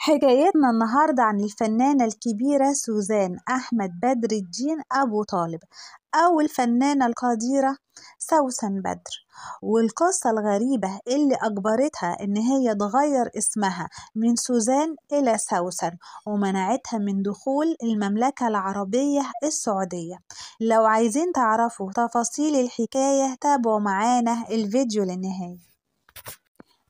حكايتنا النهاردة عن الفنانة الكبيرة سوزان أحمد بدر الدين أبو طالب أو الفنانة القديرة سوسن بدر والقصة الغريبة اللي أجبرتها إن هي تغير اسمها من سوزان إلى سوسن ومنعتها من دخول المملكة العربية السعودية لو عايزين تعرفوا تفاصيل الحكاية تابعوا معانا الفيديو للنهاية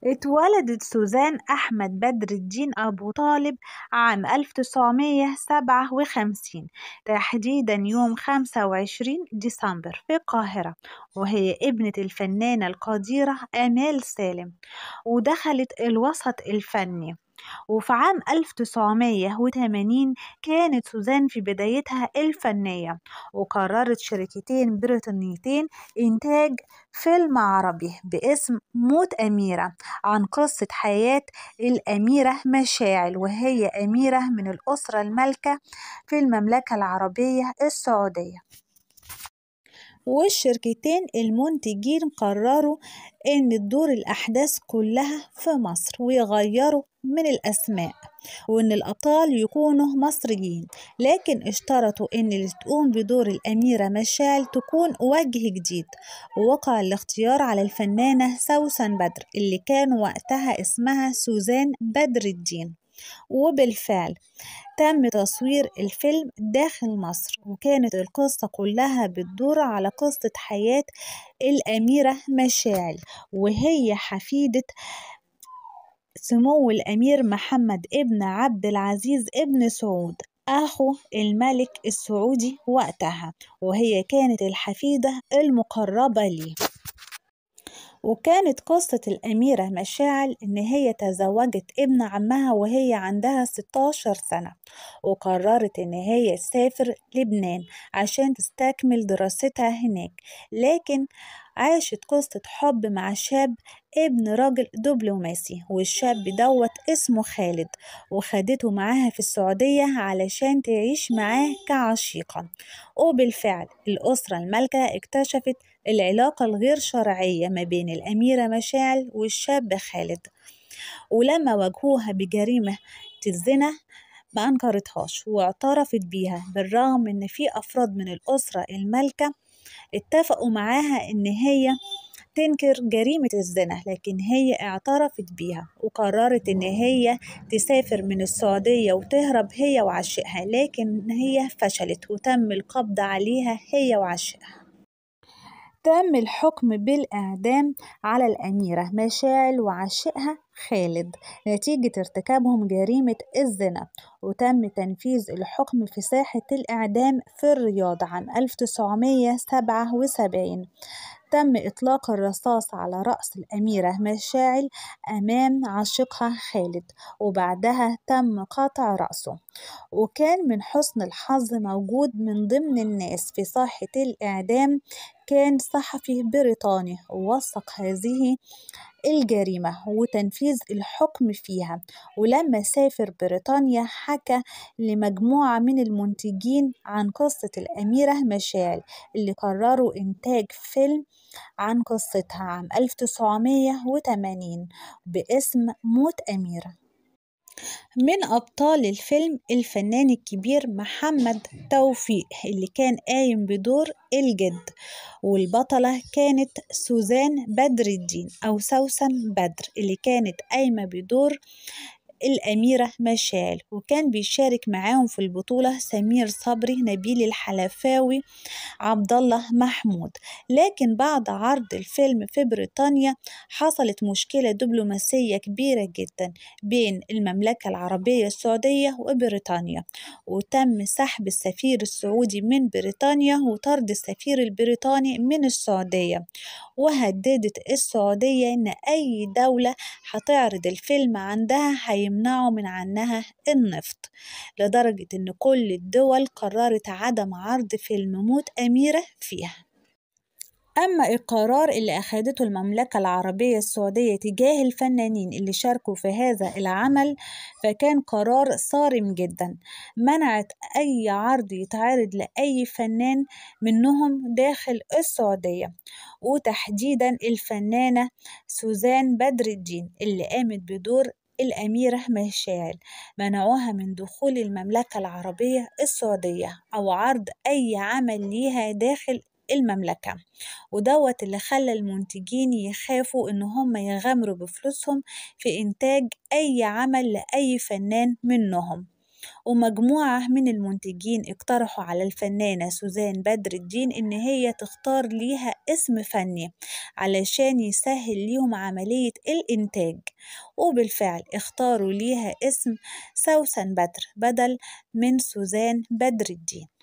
اتولدت سوزان أحمد بدر الدين أبو طالب عام 1957 تحديدا يوم 25 ديسمبر في القاهرة وهي ابنة الفنانة القديرة آمال سالم ودخلت الوسط الفني وفي عام 1980 كانت سوزان في بدايتها الفنية وقررت شركتين بريطانيتين إنتاج فيلم عربي باسم موت أميرة عن قصة حياة الأميرة مشاعل وهي أميرة من الأسرة المالكة في المملكة العربية السعودية والشركتين المنتجين قرروا ان تدور الاحداث كلها في مصر ويغيروا من الاسماء وان الابطال يكونوا مصريين لكن اشترطوا ان اللي تقوم بدور الاميره مشال تكون وجه جديد ووقع الاختيار على الفنانه سوسن بدر اللي كان وقتها اسمها سوزان بدر الدين وبالفعل تم تصوير الفيلم داخل مصر وكانت القصة كلها بتدور على قصة حياة الأميرة مشاعل وهي حفيدة سمو الأمير محمد ابن عبد العزيز ابن سعود أخو الملك السعودي وقتها وهي كانت الحفيدة المقربة ليه وكانت قصة الأميرة مشاعل إن هي تزوجت ابن عمها وهي عندها 16 سنة وقررت إن هي تسافر لبنان عشان تستكمل دراستها هناك لكن عاشت قصة حب مع شاب ابن راجل دبلوماسي والشاب دوت اسمه خالد وخدته معاها في السعودية علشان تعيش معاه كعشيقة وبالفعل الأسرة المالكة اكتشفت العلاقة الغير شرعية ما بين الأميرة مشاعل والشاب خالد ولما واجهوها بجريمة الزنا ما أنكرتهاش واعترفت بيها بالرغم إن في أفراد من الأسرة المالكة اتفقوا معاها إن هي تنكر جريمة الزنا لكن هي اعترفت بيها وقررت إن هي تسافر من السعودية وتهرب هي وعشقها لكن هي فشلت وتم القبض عليها هي وعشقها تم الحكم بالإعدام على الأميرة مشاعل وعشقها خالد نتيجة ارتكابهم جريمة الزنا وتم تنفيذ الحكم في ساحة الإعدام في الرياض عام 1977 تم إطلاق الرصاص على رأس الأميرة مشاعل أمام عاشقها خالد وبعدها تم قطع رأسه وكان من حسن الحظ موجود من ضمن الناس في ساحة الإعدام كان صحفي بريطاني ووثق هذه الجريمة وتنفيذ الحكم فيها ولما سافر بريطانيا حكى لمجموعة من المنتجين عن قصة الأميرة مشاعل اللي قرروا إنتاج فيلم عن قصتها عام 1980 باسم موت أميرة من أبطال الفيلم الفنان الكبير محمد توفيق اللي كان قايم بدور الجد والبطلة كانت سوزان بدر الدين أو سوسن بدر اللي كانت قايمة بدور الأميرة مشال وكان بيشارك معاهم في البطولة سمير صبري نبيل الحلفاوي عبد الله محمود لكن بعد عرض الفيلم في بريطانيا حصلت مشكلة دبلوماسية كبيرة جدا بين المملكة العربية السعودية وبريطانيا وتم سحب السفير السعودي من بريطانيا وطرد السفير البريطاني من السعودية وهددت السعودية إن أي دولة هتعرض الفيلم عندها هي يمنعوا من عنها النفط لدرجة إن كل الدول قررت عدم عرض فيلم موت أميرة فيها أما القرار اللي أخدته المملكة العربية السعودية تجاه الفنانين اللي شاركوا في هذا العمل فكان قرار صارم جدا منعت أي عرض يتعرض لأي فنان منهم داخل السعودية وتحديدا الفنانة سوزان بدر الدين اللي قامت بدور الأميرة مشاعل منعوها من دخول المملكة العربية السعودية أو عرض أي عمل ليها داخل المملكة ودوت اللي خلى المنتجين يخافوا ان هم يغامروا بفلوسهم في انتاج اي عمل لأي فنان منهم ومجموعة من المنتجين اقترحوا على الفنانة سوزان بدر الدين إن هي تختار ليها اسم فني علشان يسهل ليهم عملية الإنتاج وبالفعل اختاروا ليها اسم سوسن بدر بدل من سوزان بدر الدين